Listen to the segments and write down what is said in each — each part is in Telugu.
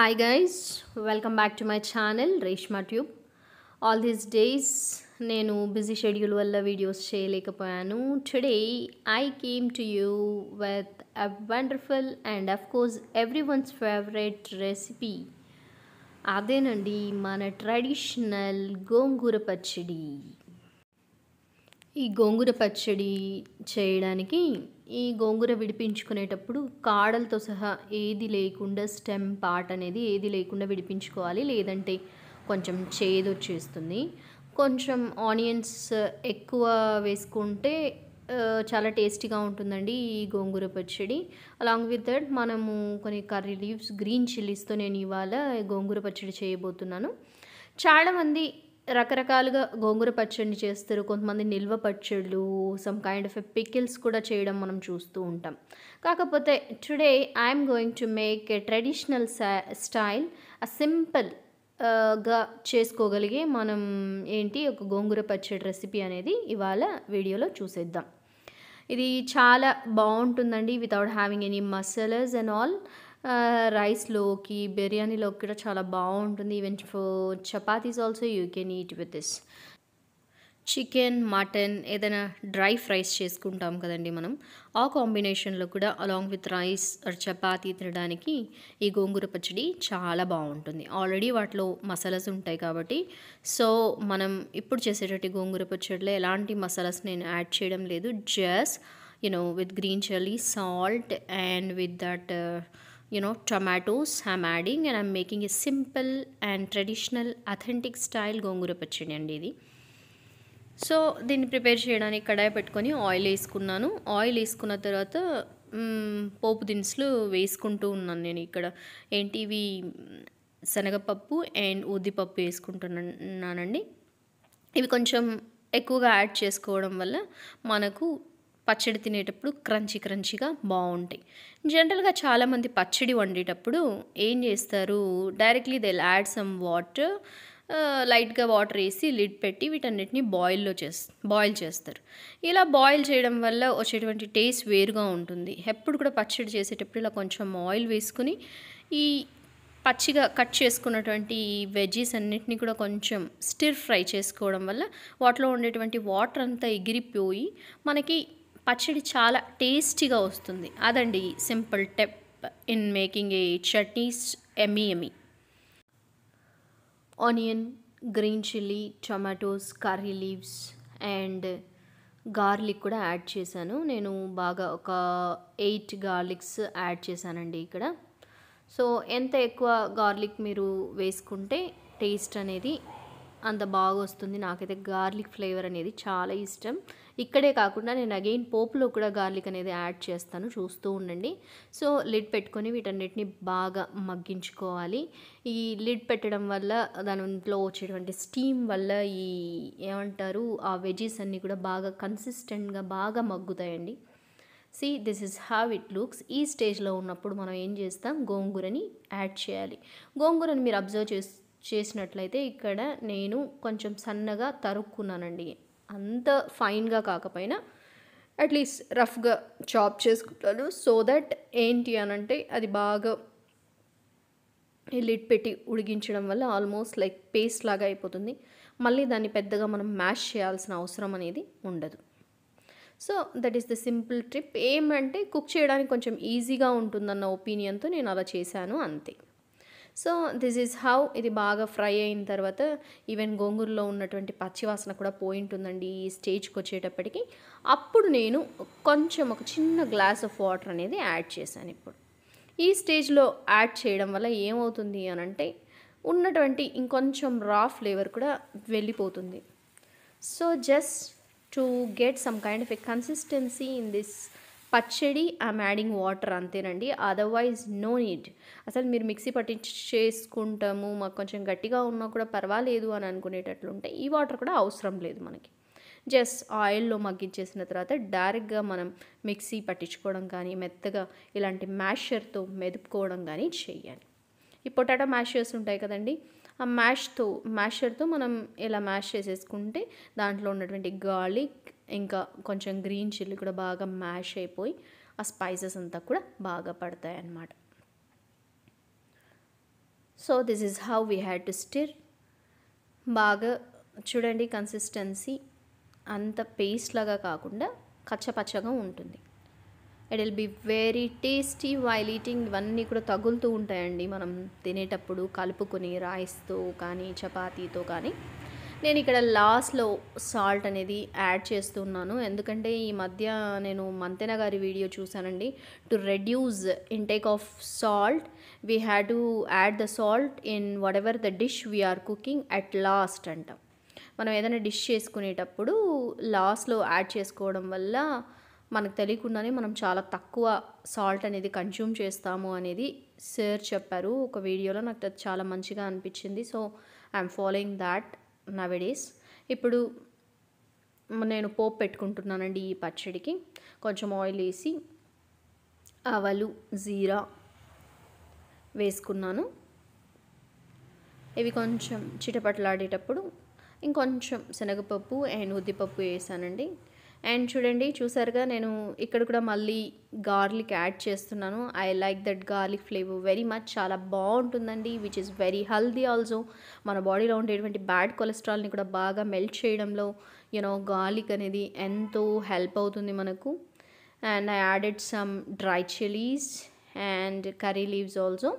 hi guys welcome back to my channel Reshma tube all these days నేను బిజీ షెడ్యూల్ వల్ల వీడియోస్ చేయలేకపోయాను today I came to you with a wonderful and of course everyone's favourite recipe అదేనండి మన ట్రెడిషనల్ గోంగూర పచ్చడి ఈ గోంగూర పచ్చడి చేయడానికి ఈ గోంగూర విడిపించుకునేటప్పుడు కాడలతో సహా ఏది లేకుండా స్టెమ్ పార్ట్ అనేది ఏది లేకుండా విడిపించుకోవాలి లేదంటే కొంచెం చేదు వచ్చేస్తుంది కొంచెం ఆనియన్స్ ఎక్కువ వేసుకుంటే చాలా టేస్టీగా ఉంటుందండి ఈ గోంగూర పచ్చడి అలాంగ్ విత్ దట్ మనము కొన్ని కర్రీ లీవ్స్ గ్రీన్ చిల్లీస్తో నేను ఇవాళ గోంగూర పచ్చడి చేయబోతున్నాను చాలామంది రకరకాలుగా గోంగూర పచ్చడిని చేస్తారు కొంతమంది నిల్వ పచ్చళ్ళు సమ్ కైండ్ ఆఫ్ పికిల్స్ కూడా చేయడం మనం చూస్తూ ఉంటాం కాకపోతే today I'm going to make a traditional style uh simple గా చేసుకోగలిగే మనం ఏంటి ఒక గోంగూర పచ్చడి రెసిపీ అనేది ఇవాళ వీడియోలో చూసేద్దాం ఇది చాలా బాగుంటుందండి without having any masalas and all రైస్లోకి బిర్యానీలోకి కూడా చాలా బాగుంటుంది even for chapatis also you can eat with this chicken mutton ఏదైనా డ్రై ఫ్రైస్ చేసుకుంటాం కదండి మనం ఆ కాంబినేషన్లో కూడా అలాంగ్ విత్ రైస్ చపాతీ తినడానికి ఈ గోంగూర పచ్చడి చాలా బాగుంటుంది ఆల్రెడీ వాటిలో మసాలాస్ ఉంటాయి కాబట్టి సో మనం ఇప్పుడు చేసేటట్టు గోంగూర పచ్చడిలో ఎలాంటి మసాలాస్ నేను యాడ్ చేయడం లేదు just you know with green chilli salt and with that you know tomatoes I'm adding and I'm making a simple and traditional authentic style gongura pachadi అండి ఇది సో దీన్ని ప్రిపేర్ చేయడానికి కడాయి పెట్టుకొని ఆయిల్ వేసుకున్నాను ఆయిల్ వేసుకున్న తర్వాత పోపు దినుసులు వేసుకుంటూ ఉన్నాను నేను ఇక్కడ ఏంటి ఇవి శనగపప్పు అండ్ ఉద్దిపప్పు వేసుకుంటున్నానండి ఇవి కొంచెం ఎక్కువగా యాడ్ చేసుకోవడం వల్ల మనకు పచ్చడి తినేటప్పుడు క్రంచీ క్రంచీగా బాగుంటాయి జనరల్గా చాలామంది పచ్చడి వండేటప్పుడు ఏం చేస్తారు directly they add some water లైట్గా వాటర్ వేసి లిడ్ పెట్టి వీటన్నిటిని బాయిల్లో చేస్ బాయిల్ చేస్తారు ఇలా బాయిల్ చేయడం వల్ల వచ్చేటువంటి టేస్ట్ వేరుగా ఉంటుంది ఎప్పుడు కూడా పచ్చడి చేసేటప్పుడు ఇలా కొంచెం ఆయిల్ వేసుకుని ఈ పచ్చిగా కట్ చేసుకున్నటువంటి వెజ్జీస్ అన్నిటిని కూడా కొంచెం స్టిర్ ఫ్రై చేసుకోవడం వల్ల వాటిలో ఉండేటువంటి వాటర్ అంతా ఎగిరిపోయి మనకి పచ్చడి చాలా టేస్టీగా వస్తుంది అదండి simple step in making a chutneys ఎమీ ఎమీ onion green chilli tomatoes curry leaves and garlic కూడా యాడ్ చేశాను నేను బాగా ఒక ఎయిట్ గార్లిక్స్ యాడ్ చేశానండి ఇక్కడ సో ఎంత ఎక్కువ గార్లిక్ మీరు వేసుకుంటే టేస్ట్ అనేది అంత బాగా వస్తుంది నాకైతే గార్లిక్ ఫ్లేవర్ అనేది చాలా ఇష్టం ఇక్కడే కాకుండా నేను అగైన్ పోపులో కూడా గార్లిక్ అనేది యాడ్ చేస్తాను చూస్తూ ఉండండి సో లిడ్ పెట్టుకొని వీటన్నిటిని బాగా మగ్గించుకోవాలి ఈ లిడ్ పెట్టడం వల్ల దానిలో వచ్చేటువంటి స్టీమ్ వల్ల ఈ ఏమంటారు ఆ వెజీస్ అన్నీ కూడా బాగా కన్సిస్టెంట్గా బాగా మగ్గుతాయండి see this is have it looks ఈ స్టేజ్లో ఉన్నప్పుడు మనం ఏం చేస్తాం గోంగూరని యాడ్ చేయాలి గోంగూరని మీరు అబ్జర్వ్ చేస్తూ చేసినట్లయితే ఇక్కడ నేను కొంచెం సన్నగా తరుక్కున్నానండి అంత ఫైన్గా కాకపోయినా అట్లీస్ట్ రఫ్గా చాప్ చేసుకుంటాను సో దట్ ఏంటి అనంటే అది బాగా లిడ్ పెట్టి ఉడిగించడం వల్ల ఆల్మోస్ట్ లైక్ పేస్ట్ లాగా అయిపోతుంది మళ్ళీ దాన్ని పెద్దగా మనం మ్యాష్ చేయాల్సిన అవసరం అనేది ఉండదు so that is the simple trip ఏమంటే కుక్ చేయడానికి కొంచెం ఈజీగా ఉంటుందన్న ఒపీనియన్తో నేను అలా చేశాను అంతే సో దిస్ ఈజ్ హౌ ఇది బాగా ఫ్రై అయిన తర్వాత ఈవెన్ గోంగూరులో ఉన్నటువంటి పచ్చివాసన కూడా పోయి ఉంటుందండి ఈ స్టేజ్కి వచ్చేటప్పటికి అప్పుడు నేను కొంచెం ఒక చిన్న గ్లాస్ ఆఫ్ వాటర్ అనేది యాడ్ చేశాను ఇప్పుడు ఈ స్టేజ్లో యాడ్ చేయడం వల్ల ఏమవుతుంది అని అంటే ఉన్నటువంటి ఇంకొంచెం రా ఫ్లేవర్ కూడా వెళ్ళిపోతుంది so just to get some kind of a consistency in this pachadi I'm adding water అంతేనండి అదర్వైజ్ నో నీడ్ అసలు మీరు మిక్సీ పట్టించి చేసుకుంటాము మాకు కొంచెం గట్టిగా ఉన్నా కూడా పర్వాలేదు అని అనుకునేటట్లుంటే ఈ వాటర్ కూడా అవసరం లేదు మనకి జస్ట్ ఆయిల్లో మగ్గించేసిన తర్వాత డైరెక్ట్గా మనం మిక్సీ పట్టించుకోవడం కానీ మెత్తగా ఇలాంటి మ్యాషర్తో మెదుపుకోవడం కానీ చేయాలి ఈ పొటాటో మ్యాషర్స్ ఉంటాయి కదండి ఆ మ్యాష్తో మ్యాషర్తో మనం ఇలా మ్యాష్ చేసేసుకుంటే దాంట్లో ఉన్నటువంటి గార్లిక్ ఇంకా కొంచెం గ్రీన్ చిల్లీ కూడా బాగా మ్యాష్ అయిపోయి ఆ స్పైసెస్ అంతా కూడా బాగా పడతాయి అన్నమాట so this is how we had to stir బాగా చూడండి కన్సిస్టెన్సీ అంత పేస్ట్ లాగా కాకుండా కచ్చపచ్చగా ఉంటుంది it will be very tasty while eating ఇవన్నీ కూడా తగులుతూ ఉంటాయండి మనం తినేటప్పుడు కలుపుకొని రైస్తో కానీ చపాతీతో కానీ నేను ఇక్కడ లాస్ట్లో సాల్ట్ అనేది యాడ్ చేస్తున్నాను ఎందుకంటే ఈ మధ్య నేను మంతెన గారి వీడియో చూశానండి to reduce intake of salt we had to add the salt in whatever the dish we're cooking at last అంట మనం ఏదైనా డిష్ చేసుకునేటప్పుడు లాస్ట్లో యాడ్ చేసుకోవడం వల్ల మనకు తెలియకుండానే మనం చాలా తక్కువ సాల్ట్ అనేది కన్జ్యూమ్ చేస్తాము అనేది సార్ చెప్పారు ఒక వీడియోలో నాకు అది చాలా మంచిగా అనిపించింది so I'm following that nowadays ఇప్పుడు నేను పోపు పెట్టుకుంటున్నానండి ఈ పచ్చడికి కొంచెం ఆయిల్ వేసి ఆవాలు జీరా వేసుకున్నాను ఇవి కొంచెం చిటపట్లాడేటప్పుడు ఇంకొంచెం శనగపప్పు అండ్ ఉద్దిపప్పు వేసానండి అండ్ చూడండి చూసారుగా నేను ఇక్కడ కూడా మళ్ళీ గార్లిక్ యాడ్ చేస్తున్నాను I like that garlic flavour very much చాలా బాగుంటుందండి which is very healthy also మన బాడీలో ఉండేటువంటి బ్యాడ్ కొలెస్ట్రాల్ని కూడా బాగా మెల్ట్ చేయడంలో యూనో గార్లిక్ అనేది ఎంతో హెల్ప్ అవుతుంది మనకు and I added some dry chillies and curry leaves also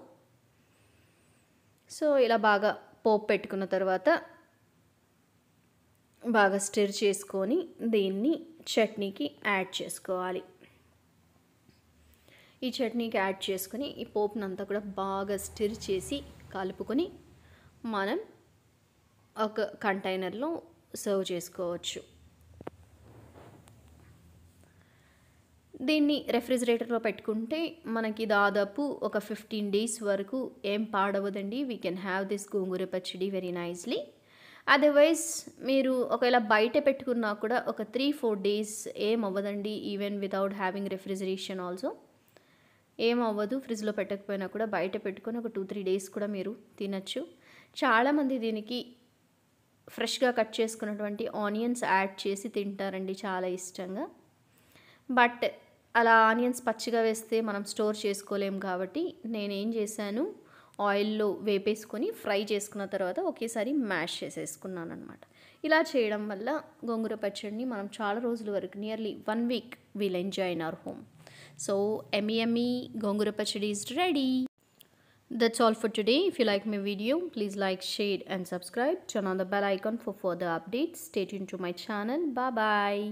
so ఇలా బాగా పోపు పెట్టుకున్న తర్వాత బాగా స్టిర్ చేసుకొని దీన్ని చట్నీకి యాడ్ చేసుకోవాలి ఈ చట్నీకి యాడ్ చేసుకొని ఈ పోపునంతా కూడా బాగా స్టిర్ చేసి కలుపుకొని మనం ఒక కంటైనర్లో సర్వ్ చేసుకోవచ్చు దీన్ని రెఫ్రిజిరేటర్లో పెట్టుకుంటే మనకి దాదాపు ఒక ఫిఫ్టీన్ డేస్ వరకు ఏం పాడవదండి we can have this gongura pachadi very nicely otherwise మీరు ఒకవేళ బయట పెట్టుకున్నా కూడా ఒక త్రీ ఫోర్ డేస్ ఏం అవ్వదండి even without having refrigeration also ఏం అవ్వదు ఫ్రిడ్జ్లో పెట్టకపోయినా కూడా బయట పెట్టుకొని ఒక టూ త్రీ డేస్ కూడా మీరు తినచ్చు చాలామంది దీనికి ఫ్రెష్గా కట్ చేసుకున్నటువంటి ఆనియన్స్ యాడ్ చేసి తింటారండి చాలా ఇష్టంగా బట్ అలా ఆనియన్స్ పచ్చిగా వేస్తే మనం స్టోర్ చేసుకోలేం కాబట్టి నేనేం చేశాను ఆయిల్లో వేపేసుకొని ఫ్రై చేసుకున్న తర్వాత ఒకేసారి మ్యాష్ చేసేసుకున్నాను అనమాట ఇలా చేయడం వల్ల గోంగూర పచ్చడిని మనం చాలా రోజుల వరకు nearly one week we'll enjoy in our home so ఎమీ gongura pachadi is ready that's all for today if you like my video please like share and subscribe turn on the bell icon for further updates stay ఇన్ టు మై ఛానల్ బాయ్